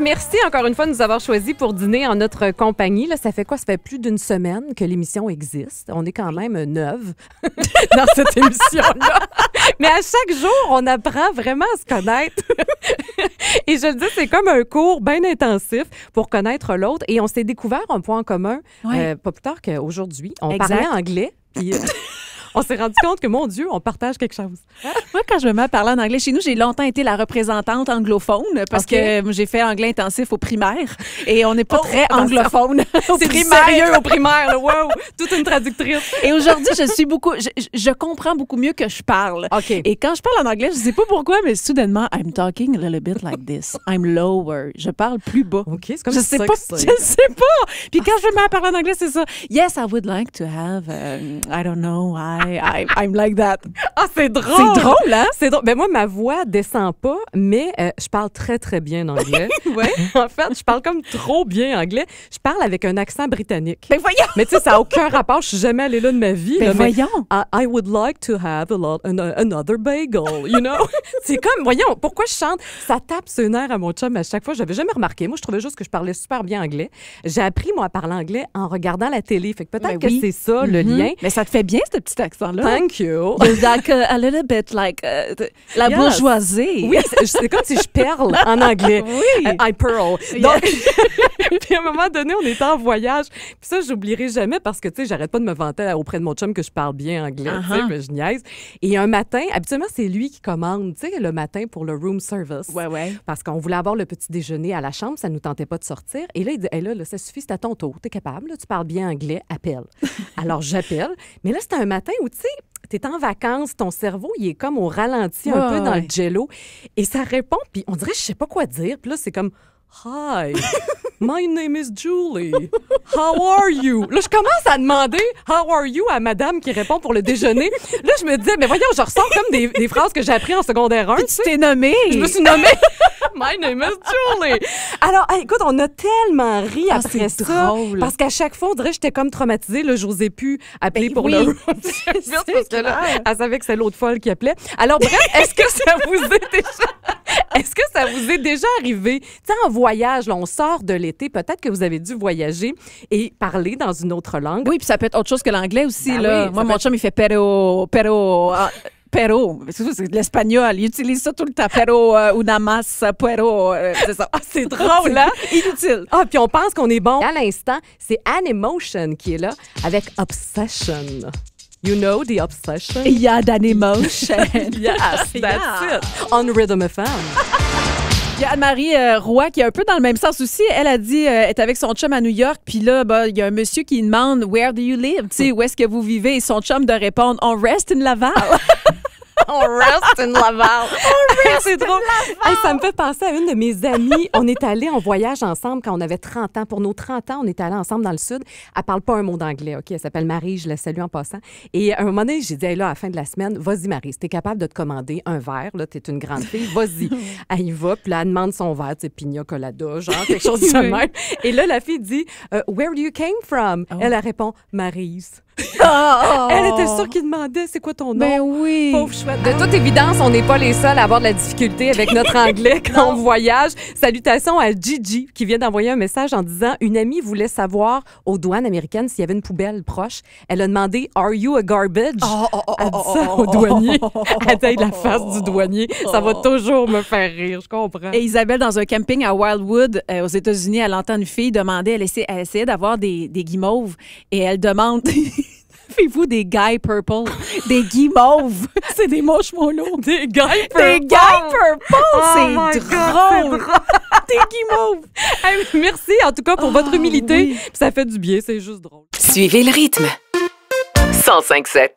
Merci encore une fois de nous avoir choisis pour dîner en notre compagnie. ça fait quoi? Ça fait plus d'une semaine que l'émission existe. On est quand même neuve dans cette émission-là. Mais à chaque jour, on apprend vraiment à se connaître. et je le dis, c'est comme un cours bien intensif pour connaître l'autre. Et on s'est découvert un point en commun euh, pas plus tard qu'aujourd'hui. On parlait anglais. Euh, on s'est rendu compte que, mon Dieu, on partage quelque chose. Moi, quand je me mets à parler en anglais, chez nous, j'ai longtemps été la représentante anglophone parce que euh, j'ai fait anglais intensif au primaire et on n'est pas très anglophone. C'est sérieux au primaire. Wow! Toute une traductrice. Et aujourd'hui, je suis beaucoup... Je, comprends beaucoup mieux que je parle. Et quand je parle en anglais, je ne sais pas pourquoi, mais soudainement, I'm talking a little bit like this. I'm lower. Je parle plus bas. OK, je sais pas, Je sais pas. Puis quand je me mets à parler en anglais, c'est ça. Yes, I would like to have, um, I don't know, why... I'm like that. Ah, c'est drôle! C'est drôle, hein? C'est drôle. Mais ben, moi, ma voix descend pas, mais euh, je parle très, très bien anglais. ouais. en fait, je parle comme trop bien anglais. Je parle avec un accent britannique. Mais ben, voyons! Mais tu sais, ça n'a aucun rapport. Je suis jamais allée là de ma vie. Ben, mais voyons! I, would like to have a uh, another bagel, you know? c'est comme, voyons, pourquoi je chante? Ça tape ce nerf à mon chum à chaque fois. J'avais jamais remarqué. Moi, je trouvais juste que je parlais super bien anglais. J'ai appris, moi, à parler anglais en regardant la télé. Fait que peut-être que c'est ça, le mm-hmm. lien. Mais ça te fait bien, cette petite accent là Thank you. like euh, a, little bit like euh, la bourgeoisie. Oui, c'est comme si je perle en anglais. Oui. I, pearl. Donc, puis à un moment donné, on était en voyage. Puis ça, j'oublierai jamais parce que, tu sais, j'arrête pas de me vanter auprès de mon chum que je parle bien anglais, tu sais, uh-huh. mais je niaise. Et un matin, habituellement, c'est lui qui commande, tu sais, le matin pour le room service. Ouais, ouais. Parce qu'on voulait avoir le petit déjeuner à la chambre, ça nous tentait pas de sortir. Et là, il dit, là, ça suffit, c'est à ton tour, es capable, tu parles bien anglais, appelle. Alors, j'appelle. Mais là, c'était un matin où, tu sais, es en vacances, ton cerveau, il est comme au ralenti un peu dans le jello. Et ça répond, puis on dirait, je sais pas quoi dire. Puis là, c'est comme, hi. My name is Julie. How are you? Là, je commence à demander How are you à madame qui répond pour le déjeuner. Là, je me disais, mais voyons, je ressors comme des, phrases que j'ai apprises en secondaire 1. tu t'es nommée. Je me suis nommée. My name is Julie. Alors, écoute, on a tellement ri ah, après ça. Parce qu'à chaque fois, on dirait que j'étais comme traumatisée. Là, j'osais plus appeler ben pour le parce que là, elle savait que c'est l'autre folle qui appelait. Alors, bref, est-ce que ça vous est déjà est-ce que ça vous est déjà arrivé? Tu sais, en voyage, on sort de l'été, peut-être que vous avez dû voyager et parler dans une autre langue. Oui, puis ça peut être autre chose que l'anglais aussi. Ben Moi, mon chum, il fait pero, pero. Ah, pero. C'est l'espagnol. Il utilise ça tout le temps. Pero, euh, una masa, pero. Euh, c'est ah, drôle, hein? Inutile. Ah, puis on pense qu'on est bon. À l'instant, c'est Emotion qui est là avec Obsession. You know the obsession. Yeah, that emotion. yes, that's it. On Rhythm FM. Il y a Anne-Marie euh, Roy qui est un peu dans le même sens aussi. Elle a dit, elle euh, est avec son chum à New York, puis là, bah, il y a un monsieur qui demande Where do you live? sais où est-ce que vous vivez? Et son chum de répondre On reste in Laval. on reste une Laval. c'est drôle. ça me fait penser à une de mes amies. On est allé en voyage ensemble quand on avait 30 ans. Pour nos 30 ans, on est allé ensemble dans le Sud. Elle parle pas un mot d'anglais, OK? Elle s'appelle Marie, je la salue en passant. Et à un moment donné, j'ai dit, là, à la fin de la semaine, vas-y, Marie, si es capable de te commander un verre, là, es une grande fille, vas-y. elle y va, puis là, elle demande son verre, c'est pina colada, genre, quelque chose de même. Et là, la fille dit, euh, Where do you came from? Oh. Elle, elle répond, Marie. Elle était oh. sûre qu'il demandait c'est quoi ton nom. Mais ben oui. Pauvre chouette. De toute évidence, on n'est pas les seuls à avoir de la difficulté avec notre anglais quand on voyage. Salutations à Gigi qui vient d'envoyer un message en disant une amie voulait savoir aux douanes américaines s'il y avait une poubelle proche. Elle a demandé Are you a garbage oh, oh, oh Elle dit ça au douanier. Elle dit la face du douanier. Ça va toujours me faire rire, je comprends. Et Isabelle, dans un camping à Wildwood euh, aux États-Unis, elle entend une fille demander, elle, essayait d'avoir des, des guimauves et elle demande faites vous des Guy purple, des guy mauve. C'est des moches mono. Des Guy purple. Des Guy purple. Oh c'est drôle. des guimauves. Hey, merci en tout cas pour votre oh, humilité. Ça fait du bien, c'est juste drôle. Suivez le rythme. 105-7!